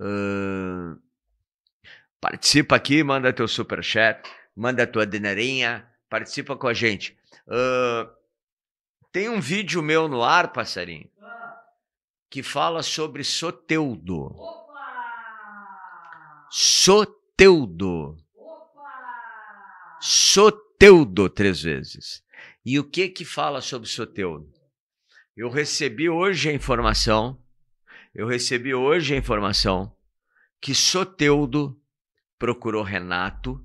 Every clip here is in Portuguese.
Uh, participa aqui, manda teu superchat, manda tua dineirinha, participa com a gente. Uh, tem um vídeo meu no ar, passarinho, que fala sobre Soteudo. Opa! Soteudo. Opa! Soteudo três vezes. E o que que fala sobre Soteudo? Eu recebi hoje a informação eu recebi hoje a informação que Soteudo procurou Renato,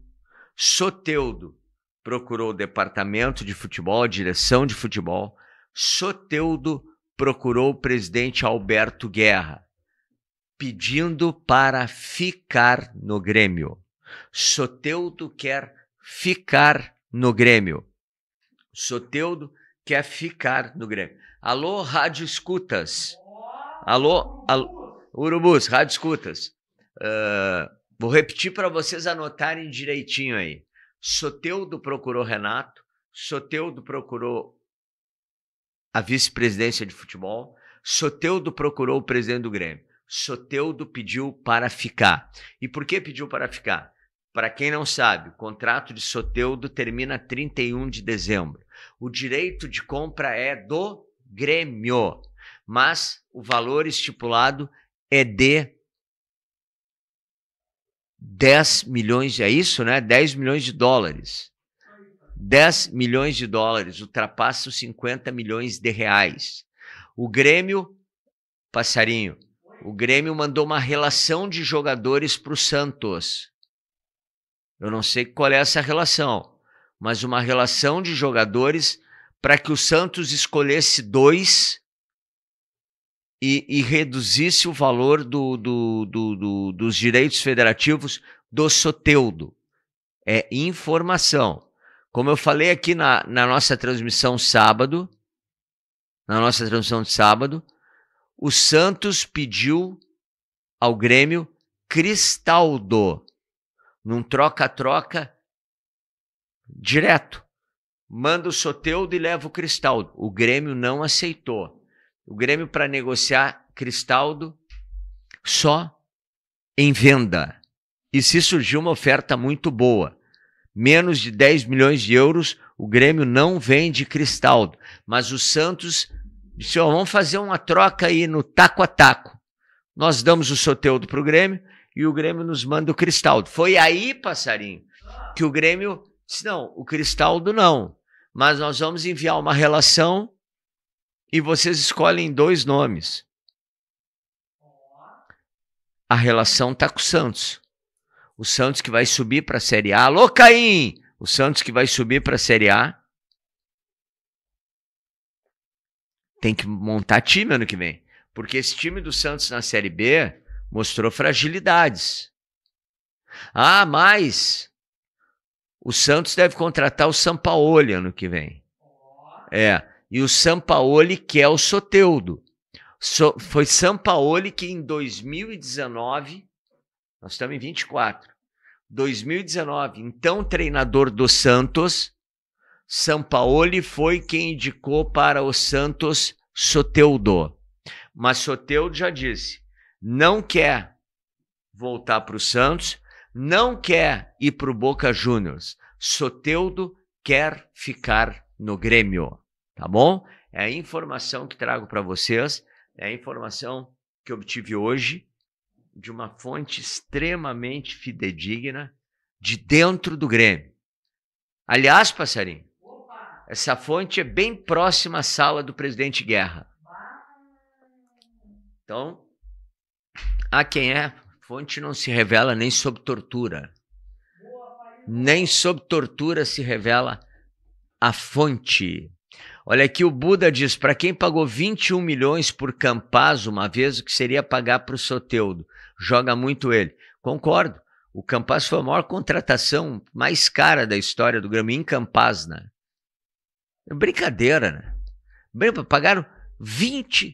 Soteudo procurou o departamento de futebol, a direção de futebol, Soteudo procurou o presidente Alberto Guerra, pedindo para ficar no Grêmio. Soteudo quer ficar no Grêmio. Soteudo quer ficar no Grêmio. Alô, Rádio Escutas. Alô, alô Urubus, Rádio Escutas. Uh, vou repetir para vocês anotarem direitinho aí. Soteudo procurou Renato, Soteudo procurou a vice-presidência de futebol, Soteudo procurou o presidente do Grêmio. Soteudo pediu para ficar. E por que pediu para ficar? Para quem não sabe, o contrato de Soteudo termina 31 de dezembro. O direito de compra é do Grêmio mas o valor estipulado é de 10 milhões, é isso, né? 10 milhões de dólares. 10 milhões de dólares, ultrapassa os 50 milhões de reais. O Grêmio, passarinho, o Grêmio mandou uma relação de jogadores para o Santos. Eu não sei qual é essa relação, mas uma relação de jogadores para que o Santos escolhesse dois e, e reduzisse o valor do, do, do, dos direitos federativos do soteudo. É informação. Como eu falei aqui na, na nossa transmissão sábado, na nossa transmissão de sábado, o Santos pediu ao Grêmio Cristaldo, num troca-troca direto. Manda o Soteudo e leva o Cristaldo. O Grêmio não aceitou. O Grêmio para negociar Cristaldo só em venda. E se surgiu uma oferta muito boa, menos de 10 milhões de euros, o Grêmio não vende Cristaldo. Mas o Santos disse: oh, vamos fazer uma troca aí no taco a taco. Nós damos o Soteudo para o Grêmio e o Grêmio nos manda o Cristaldo. Foi aí, passarinho, que o Grêmio disse: não, o Cristaldo não. Mas nós vamos enviar uma relação e vocês escolhem dois nomes. A relação tá com o Santos. O Santos que vai subir para a Série A. Alô, Caim! O Santos que vai subir para a Série A tem que montar time ano que vem. Porque esse time do Santos na Série B mostrou fragilidades. Ah, mas o Santos deve contratar o Sampaoli ano que vem. É. E o Sampaoli é o Soteudo. So, foi Sampaoli que em 2019, nós estamos em 24, 2019, então treinador do Santos, Sampaoli foi quem indicou para o Santos Soteudo. Mas Soteudo já disse, não quer voltar para o Santos, não quer ir para o Boca Juniors. Soteudo quer ficar no Grêmio tá bom? É a informação que trago para vocês, é a informação que obtive hoje de uma fonte extremamente fidedigna de dentro do Grêmio. Aliás, passarinho, Opa. essa fonte é bem próxima à sala do presidente Guerra. Então, a quem é, fonte não se revela nem sob tortura. nem sob tortura se revela a fonte. Olha aqui, o Buda diz: para quem pagou 21 milhões por Campaz uma vez, o que seria pagar para o Soteudo? Joga muito ele. Concordo. O Campaz foi a maior contratação mais cara da história do Grêmio em Campaz, né? Brincadeira, né? Pagaram 20,